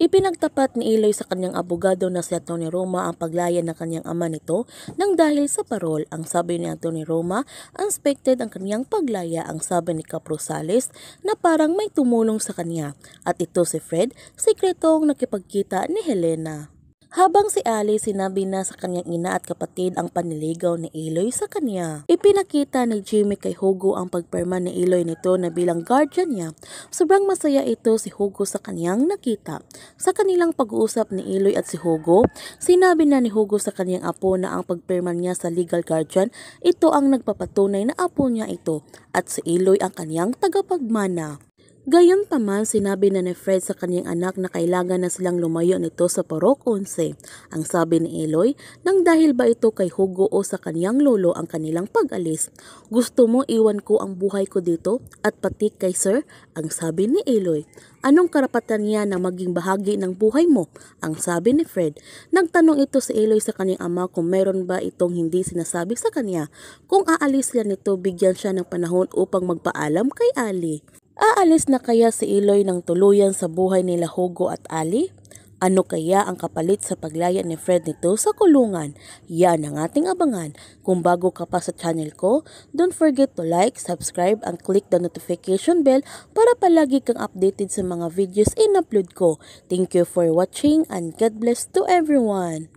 Ipinagtapat ni Iloy sa kanyang abogado na si Anthony Roma ang paglaya ng kanyang ama nito nang dahil sa parol. Ang sabi ni Anthony Roma, unexpected ang kanyang paglaya ang sabi ni Caprosales na parang may tumulong sa kanya. At ito si Fred, sikretong nakipagkita ni Helena. Habang si Ali sinabi na sa kanyang ina at kapatid ang paniligaw ni Eloy sa kanya. Ipinakita ni Jimmy kay Hugo ang pagperma ni Eloy nito na bilang guardian niya. Sobrang masaya ito si Hugo sa kanyang nakita. Sa kanilang pag-uusap ni Eloy at si Hugo, sinabi na ni Hugo sa kanyang apo na ang pagperma niya sa legal guardian, ito ang nagpapatunay na apo niya ito at si Eloy ang kanyang tagapagmana. Gayunpaman, sinabi na ni Fred sa kanyang anak na kailangan na silang lumayo nito sa Parok 11. Ang sabi ni Eloy, nang dahil ba ito kay Hugo o sa kanyang lolo ang kanilang pag-alis? Gusto mo iwan ko ang buhay ko dito at pati kay Sir? Ang sabi ni Eloy. Anong karapatan niya na maging bahagi ng buhay mo? Ang sabi ni Fred. Nagtanong ito si Eloy sa kanyang ama kung meron ba itong hindi sinasabi sa kanya. Kung aalis sila nito, bigyan siya ng panahon upang magpaalam kay Ali. Aalis na kaya si Iloy ng tuluyan sa buhay nila Hugo at Ali? Ano kaya ang kapalit sa paglaya ni Fred nito sa kulungan? Yan ang ating abangan. Kung bago ka pa sa channel ko, don't forget to like, subscribe, and click the notification bell para palagi kang updated sa mga videos in-upload ko. Thank you for watching and God bless to everyone!